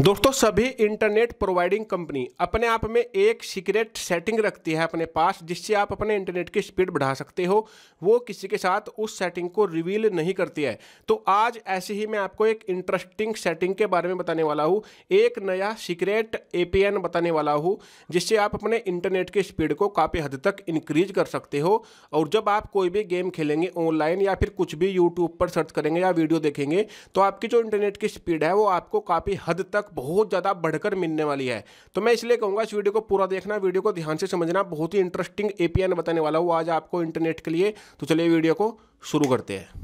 दोस्तों सभी internet providing company अपने आप में एक सीक्रेट सेटिंग रखती है अपने पास जिससे आप अपने इंटरनेट की स्पीड बढ़ा सकते हो वो किसी के साथ उस सेटिंग को रिवील नहीं करती है तो आज ऐसे ही मैं आपको एक इंटरेस्टिंग सेटिंग के बारे में बताने वाला हूँ एक नया सीक्रेट ए बताने वाला हूँ जिससे आप अपने इंटरनेट की स्पीड को काफ़ी हद तक इंक्रीज कर सकते हो और जब आप कोई भी गेम खेलेंगे ऑनलाइन या फिर कुछ भी यूट्यूब पर सर्च करेंगे या वीडियो देखेंगे तो आपकी जो इंटरनेट की स्पीड है वो आपको काफ़ी हद तक तक बहुत ज़्यादा बढ़कर मिलने वाली है तो मैं इसलिए कहूँगा इस वीडियो को पूरा देखना वीडियो को ध्यान से समझना बहुत ही इंटरेस्टिंग एपीएन बताने वाला हूँ आज आपको इंटरनेट के लिए तो चलिए वीडियो को शुरू करते हैं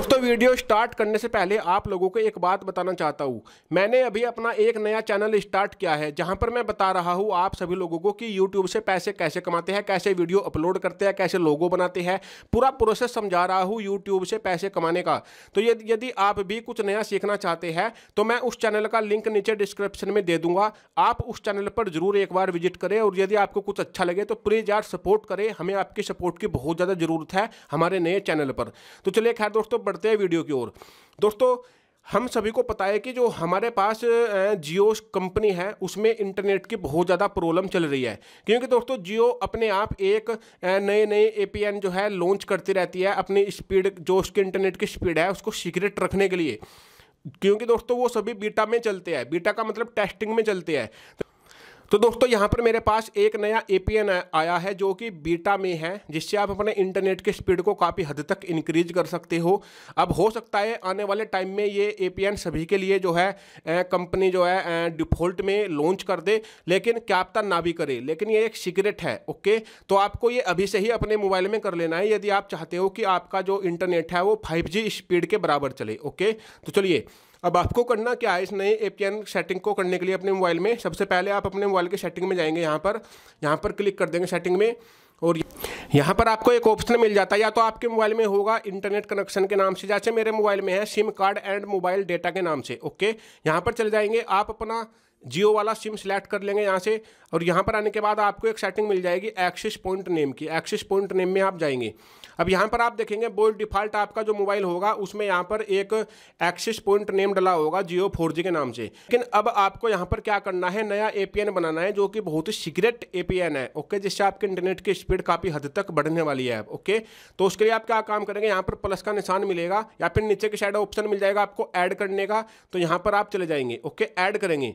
दोस्तों वीडियो स्टार्ट करने से पहले आप लोगों को एक बात बताना चाहता हूँ मैंने अभी अपना एक नया चैनल स्टार्ट किया है जहाँ पर मैं बता रहा हूँ आप सभी लोगों को कि यूट्यूब से पैसे कैसे कमाते हैं कैसे वीडियो अपलोड करते हैं कैसे लोगो बनाते हैं पूरा प्रोसेस समझा रहा हूँ यूट्यूब से पैसे कमाने का तो यदि यदि आप भी कुछ नया सीखना चाहते हैं तो मैं उस चैनल का लिंक नीचे डिस्क्रिप्शन में दे दूंगा आप उस चैनल पर जरूर एक बार विजिट करें और यदि आपको कुछ अच्छा लगे तो प्लीज़ यार सपोर्ट करें हमें आपकी सपोर्ट की बहुत ज़्यादा ज़रूरत है हमारे नए चैनल पर तो चलिए खैर दोस्तों बढ़ते हैं वीडियो की ओर दोस्तों हम सभी को पता है कि जो हमारे पास जियो कंपनी है उसमें इंटरनेट की बहुत ज़्यादा प्रॉब्लम चल रही है क्योंकि दोस्तों जियो अपने आप एक नए नए एपीएन जो है लॉन्च करती रहती है अपनी स्पीड जो उसके इंटरनेट की स्पीड है उसको सीक्रेट रखने के लिए क्योंकि दोस्तों वो सभी बीटा में चलते हैं बीटा का मतलब टेस्टिंग में चलते हैं तो दोस्तों यहाँ पर मेरे पास एक नया ए आया है जो कि बीटा में है जिससे आप अपने इंटरनेट के स्पीड को काफ़ी हद तक इंक्रीज कर सकते हो अब हो सकता है आने वाले टाइम में ये ए सभी के लिए जो है कंपनी जो है डिफ़ॉल्ट में लॉन्च कर दे लेकिन क्या पता ना भी करे लेकिन ये एक सीक्रेट है ओके तो आपको ये अभी से ही अपने मोबाइल में कर लेना है यदि आप चाहते हो कि आपका जो इंटरनेट है वो फाइव स्पीड के बराबर चले ओके तो चलिए अब आपको करना क्या है इस नए ए सेटिंग को करने के लिए अपने मोबाइल में सबसे पहले आप अपने मोबाइल के सेटिंग में जाएंगे यहाँ पर यहाँ पर क्लिक कर देंगे सेटिंग में और यहाँ पर आपको एक ऑप्शन मिल जाता है या तो आपके मोबाइल में होगा इंटरनेट कनेक्शन के नाम से जैसे मेरे मोबाइल में है SIM card and mobile data के नाम से ओके यहाँ पर चले जाएंगे आप अपना जियो वाला सिम सिलेक्ट कर लेंगे यहाँ से और यहाँ पर आने के बाद आपको एक सेटिंग मिल जाएगी एक्सिस पॉइंट नेम की एक्सिस पॉइंट नेम में आप जाएंगे अब यहाँ पर आप देखेंगे बोल्ड डिफ़ॉल्ट आपका जो मोबाइल होगा उसमें यहाँ पर एक एक्सिस पॉइंट नेम डला होगा जियो फोर के नाम से लेकिन अब आपको यहाँ पर क्या करना है नया ए बनाना है जो कि बहुत ही सीक्रेट ए है ओके जिससे आपके इंटरनेट की स्पीड काफ़ी हद तक बढ़ने वाली है ओके तो उसके लिए आप क्या काम करेंगे यहाँ पर प्लस का निशान मिलेगा या फिर नीचे के साइड ऑप्शन मिल जाएगा आपको ऐड करने का तो यहाँ पर आप चले जाएंगे ओके ऐड करेंगे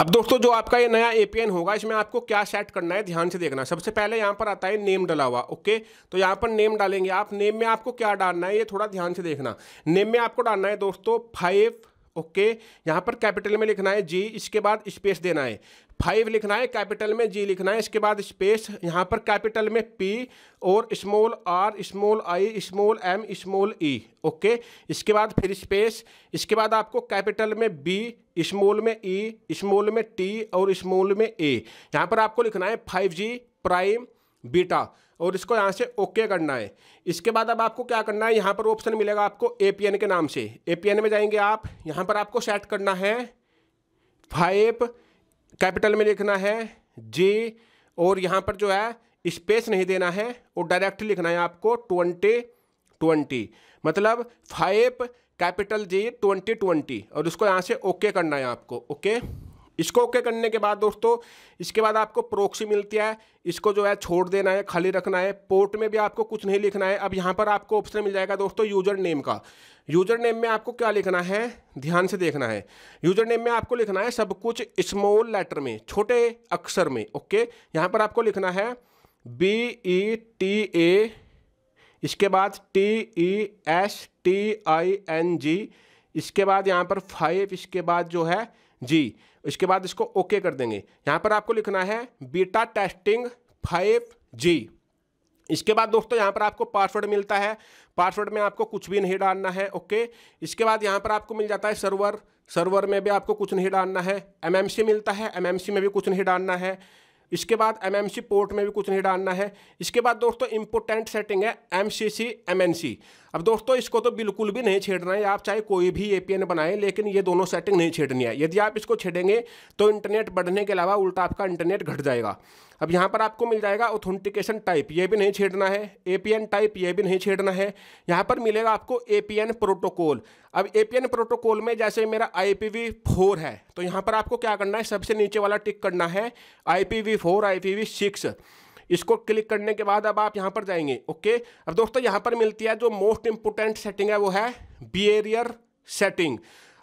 अब दोस्तों जो आपका ये नया एपीएन होगा इसमें आपको क्या सेट करना है ध्यान से देखना सबसे पहले यहाँ पर आता है नेम डला हुआ ओके तो यहाँ पर नेम डालेंगे आप नेम में आपको क्या डालना है ये थोड़ा ध्यान से देखना नेम में आपको डालना है दोस्तों फाइव ओके यहाँ पर कैपिटल में लिखना है जी इसके बाद स्पेस देना है फाइव लिखना है कैपिटल में जी लिखना है इसके बाद स्पेस यहाँ पर कैपिटल में पी और small R small I small M small E okay इसके बाद फिर स्पेस इसके बाद आपको कैपिटल में बी स्मॉल में ई स्मॉल में टी और स्मॉल में ए यहाँ पर आपको लिखना है फाइव जी प्राइम बीटा और इसको यहाँ से ओके करना है इसके बाद अब आपको क्या करना है यहाँ पर ऑप्शन मिलेगा आपको ए के नाम से ए में जाएंगे आप यहाँ पर आपको सेट करना है फाइव कैपिटल में लिखना है जी और यहाँ पर जो है स्पेस नहीं देना है और डायरेक्ट लिखना है आपको ट्वेंटी ट्वेंटी मतलब five capital G twenty twenty और उसको यहाँ से ओके करना है आपको ओके इसको ओके करने के बाद दोस्तों इसके बाद आपको प्रोक्सी मिलती है इसको जो है छोड़ देना है खाली रखना है पोर्ट में भी आपको कुछ नहीं लिखना है अब यहाँ पर आपको ऑप्शन मिल जाएगा दोस्तों यूजर नेम का यूजर नेम में आपको क्या लिखना है ध्यान से देखना है यूजर नेम में आपको लिखना है सब कुछ स्मॉल लेटर में छोटे अक्षर में ओके यहाँ पर आपको लिखना है बी ई टी ए इसके बाद T E S T I N G इसके बाद यहाँ पर फाइव इसके बाद जो है जी इसके बाद इसको ओके कर देंगे यहाँ पर आपको लिखना है बीटा टेस्टिंग फाइव जी इसके बाद दोस्तों यहाँ पर आपको पासवर्ड मिलता है पासवर्ड में आपको कुछ भी नहीं डालना है ओके इसके बाद यहाँ पर आपको मिल जाता है सर्वर सर्वर में भी आपको कुछ नहीं डालना है एमएमसी मिलता है एमएमसी में भी कुछ नहीं डालना है इसके बाद एमएमसी पोर्ट में भी कुछ नहीं डालना है इसके बाद दोस्तों इम्पोर्टेंट सेटिंग है एम सी अब दोस्तों इसको तो बिल्कुल भी नहीं छेड़ना है आप चाहे कोई भी ए बनाएं लेकिन ये दोनों सेटिंग नहीं छेड़नी है यदि आप इसको छेड़ेंगे तो इंटरनेट बढ़ने के अलावा उल्टा आपका इंटरनेट घट जाएगा अब यहाँ पर आपको मिल जाएगा ऑथेंटिकेशन टाइप ये भी नहीं छेड़ना है ए टाइप ये भी नहीं छेड़ना है यहाँ पर मिलेगा आपको ए प्रोटोकॉल अब ए प्रोटोकॉल में जैसे मेरा आई फोर है तो यहाँ पर आपको क्या करना है सबसे नीचे वाला टिक करना है I P V four I P V six इसको क्लिक करने के बाद अब आप यहाँ पर जाएंगे ओके अब दोस्तों यहाँ पर मिलती है जो मोस्ट इंपोर्टेंट सेटिंग है वो है बियरियर सेटिंग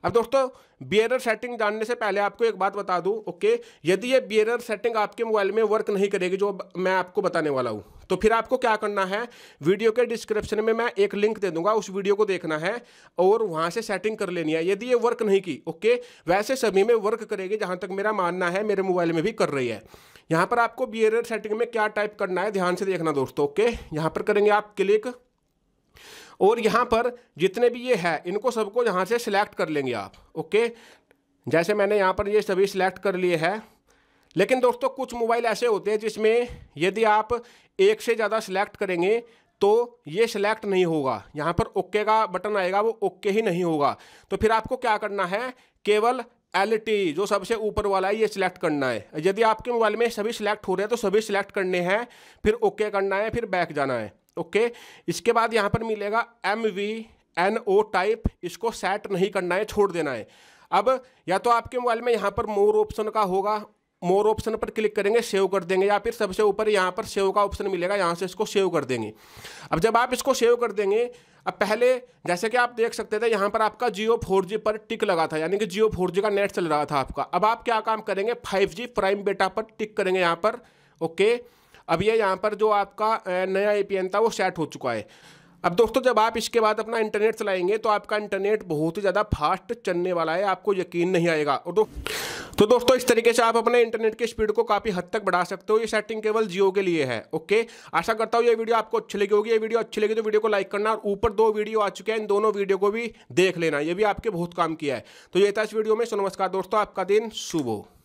अब दोस्तों बियरर सेटिंग जानने से पहले आपको एक बात बता दूं ओके यदि ये बियरर सेटिंग आपके मोबाइल में वर्क नहीं करेगी जो मैं आपको बताने वाला हूँ तो फिर आपको क्या करना है वीडियो के डिस्क्रिप्शन में मैं एक लिंक दे दूंगा उस वीडियो को देखना है और वहाँ से सेटिंग कर लेनी है यदि ये वर्क नहीं की ओके वैसे सभी में वर्क करेगी जहाँ तक मेरा मानना है मेरे मोबाइल में भी कर रही है यहाँ पर आपको बिहेवियर सेटिंग e में क्या टाइप करना है ध्यान से देखना दोस्तों ओके यहाँ पर करेंगे आप क्लिक और यहाँ पर जितने भी ये है इनको सबको यहाँ से सिलेक्ट कर लेंगे आप ओके जैसे मैंने यहाँ पर ये सभी सिलेक्ट कर लिए है लेकिन दोस्तों कुछ मोबाइल ऐसे होते हैं जिसमें यदि आप एक से ज़्यादा सिलेक्ट करेंगे तो ये सिलेक्ट नहीं होगा यहाँ पर ओके का बटन आएगा वो ओके ही नहीं होगा तो फिर आपको क्या करना है केवल एल टी जो सबसे ऊपर वाला है ये सिलेक्ट करना है यदि आपके मोबाइल में सभी सिलेक्ट हो रहे हैं तो सभी सिलेक्ट करने हैं फिर ओके करना है फिर बैक जाना है ओके इसके बाद यहाँ पर मिलेगा M V N O type इसको सेट नहीं करना है छोड़ देना है अब या तो आपके मोबाइल में यहाँ पर मोर ऑप्शन का होगा मोर ऑप्शन पर क्लिक करेंगे सेव कर देंगे या फिर सबसे ऊपर यहाँ पर सेव का ऑप्शन मिलेगा यहाँ से इसको सेव कर देंगे अब जब आप इसको सेव कर देंगे अब पहले जैसे कि आप देख सकते थे यहाँ पर आपका जियो फोर जी पर टिक लगा था यानी कि जियो फोर जी का नेट चल रहा था आपका अब आप क्या काम करेंगे फाइव जी प्राइम बेटा पर टिक करेंगे यहाँ पर ओके अब ये यह यहाँ पर जो आपका नया ए था वो सेट हो चुका है अब दोस्तों जब आप इसके बाद अपना इंटरनेट चलाएंगे तो आपका इंटरनेट बहुत ही ज़्यादा फास्ट चलने वाला है आपको यकीन नहीं आएगा और दो तो दोस्तों इस तरीके से आप अपने इंटरनेट की स्पीड को काफ़ी हद तक बढ़ा सकते हो ये सेटिंग केवल जियो के लिए है ओके आशा करता हूँ ये वीडियो आपको अच्छी लगी होगी ये वीडियो अच्छी लगी तो वीडियो को लाइक करना और ऊपर दो वीडियो आ चुके हैं इन दोनों वीडियो को भी देख लेना ये भी आपके बहुत काम किया है तो ये था इस वीडियो में सो नमस्कार दोस्तों आपका दिन शुभ हो